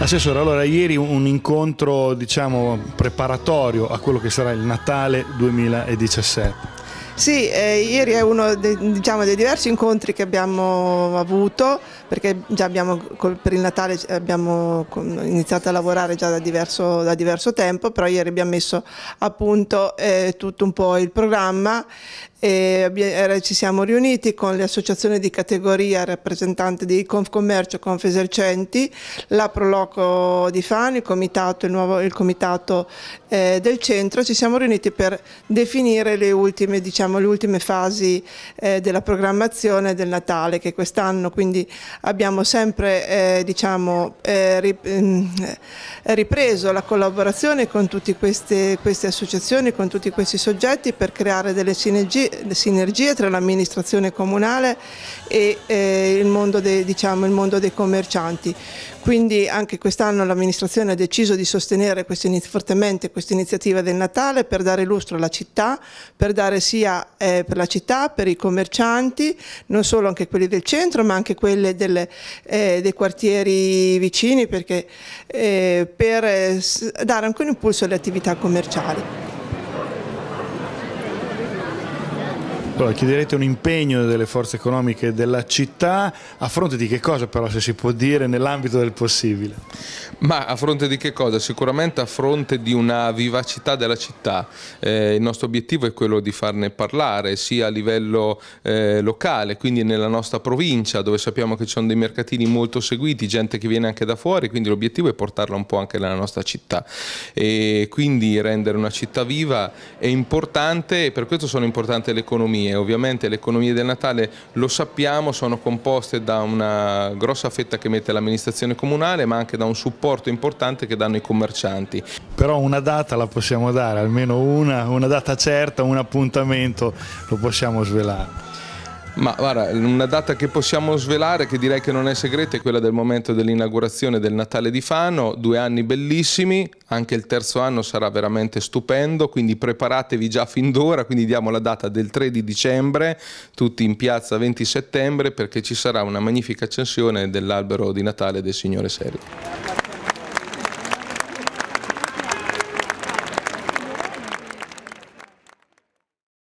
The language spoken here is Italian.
Assessore, allora ieri un incontro diciamo, preparatorio a quello che sarà il Natale 2017. Sì, eh, ieri è uno dei, diciamo, dei, diversi incontri che abbiamo avuto, perché già abbiamo, per il Natale eh, abbiamo iniziato a lavorare già da diverso, da diverso tempo, però ieri abbiamo messo a punto eh, tutto un po' il programma e ci siamo riuniti con le associazioni di categoria rappresentanti di Confcommercio, Confesercenti, la Proloco di Fani, il comitato, il nuovo, il comitato eh, del centro, ci siamo riuniti per definire le ultime diciamo, diciamo, le ultime fasi eh, della programmazione del Natale che quest'anno quindi abbiamo sempre eh, diciamo, eh, mm, ripreso la collaborazione con tutte queste, queste, associazioni, con tutti questi soggetti per creare delle sinergie, sinergie tra l'amministrazione comunale e eh, il mondo, dei, diciamo, il mondo dei commercianti. Quindi anche quest'anno l'amministrazione ha deciso di sostenere fortemente questa iniziativa del Natale per dare lustro alla città, per dare sia eh, per la città, per i commercianti, non solo anche quelli del centro ma anche quelli delle, eh, dei quartieri vicini perché, eh, per eh, dare anche un impulso alle attività commerciali. Certo. Allora, chiederete un impegno delle forze economiche della città, a fronte di che cosa però se si può dire nell'ambito del possibile? Ma a fronte di che cosa? Sicuramente a fronte di una vivacità della città. Eh, il nostro obiettivo è quello di farne parlare sia a livello eh, locale, quindi nella nostra provincia dove sappiamo che ci sono dei mercatini molto seguiti, gente che viene anche da fuori, quindi l'obiettivo è portarla un po' anche nella nostra città e quindi rendere una città viva è importante e per questo sono importanti le economie economie. Ovviamente le economie del Natale, lo sappiamo, sono composte da una grossa fetta che mette l'amministrazione comunale, ma anche da un supporto importante che danno i commercianti. Però una data la possiamo dare, almeno una, una data certa, un appuntamento lo possiamo svelare. Ma guarda, una data che possiamo svelare, che direi che non è segreta, è quella del momento dell'inaugurazione del Natale di Fano, due anni bellissimi, anche il terzo anno sarà veramente stupendo, quindi preparatevi già fin d'ora, quindi diamo la data del 3 di dicembre, tutti in piazza 20 settembre, perché ci sarà una magnifica accensione dell'albero di Natale del Signore Serio.